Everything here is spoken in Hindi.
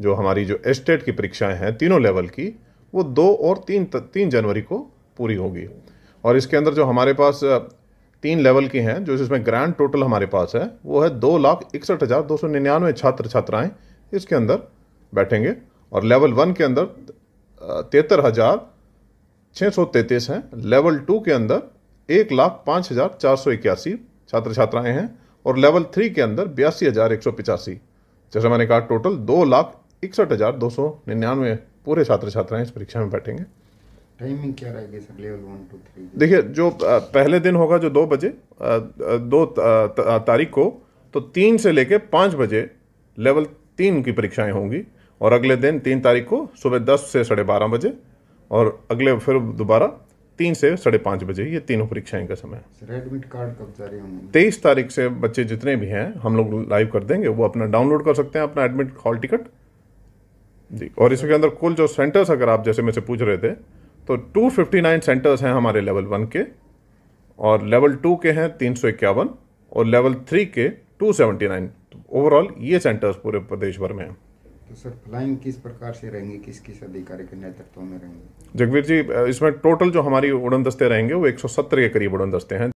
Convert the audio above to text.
जो हमारी जो एस्टेट की परीक्षाएं हैं तीनों लेवल की वो दो और तीन तीन जनवरी को पूरी होगी और इसके अंदर जो हमारे पास तीन लेवल की हैं जो जिसमें ग्रैंड टोटल हमारे पास है वो है दो लाख इकसठ हज़ार दो सौ निन्यानवे छात्र छात्राएँ इसके अंदर बैठेंगे और लेवल वन के अंदर तिहत्तर हज़ार छः सौ तैंतीस हैं लेवल टू के अंदर एक लाख पाँच हज़ार चार सौ इक्यासी छात्र छात्राएँ हैं और लेवल थ्री के अंदर बयासी हज़ार एक सौ पिचासी जैसे मैंने कहा टोटल दो लाख इकसठ हज़ार दो सौ निन्यानवे पूरे छात्र छात्राएं इस परीक्षा में बैठेंगे टाइमिंग क्या रहेगी sir level one two three देखिए जो पहले दिन होगा जो दो बजे दो तारीख को तो तीन से लेकर पाँच बजे लेवल तीन की परीक्षाएं होंगी और अगले दिन तीन तारीख को सुबह दस से साढ़े बारह बजे और अगले फिर दोबारा तीन से साढ़े पाँच बजे ये तीनों परीक्षाएं का समय है एडमिट कार्ड कब जारी होंगे तेईस तारीख से बच्चे जितने भी हैं हम लोग लाइव कर देंगे वो अपना डाउनलोड कर सकते हैं अपना एडमिट हॉल टिकट जी और इसके अंदर कुल जो सेंटर्स अगर आप जैसे से पूछ रहे थे तो 259 सेंटर्स हैं हमारे लेवल वन के और लेवल टू के हैं तीन सौ इक्यावन और लेवल थ्री के 279 ओवरऑल तो ये सेंटर्स पूरे प्रदेश भर में हैं तो सर फ्लाइंग किस प्रकार से रहेंगी किस किस अधिकारी के नेतृत्व में रहेंगे जगवीर जी इसमें टोटल जो हमारी उड़न दस्ते रहेंगे वो एक के करीब उड़न दस्ते हैं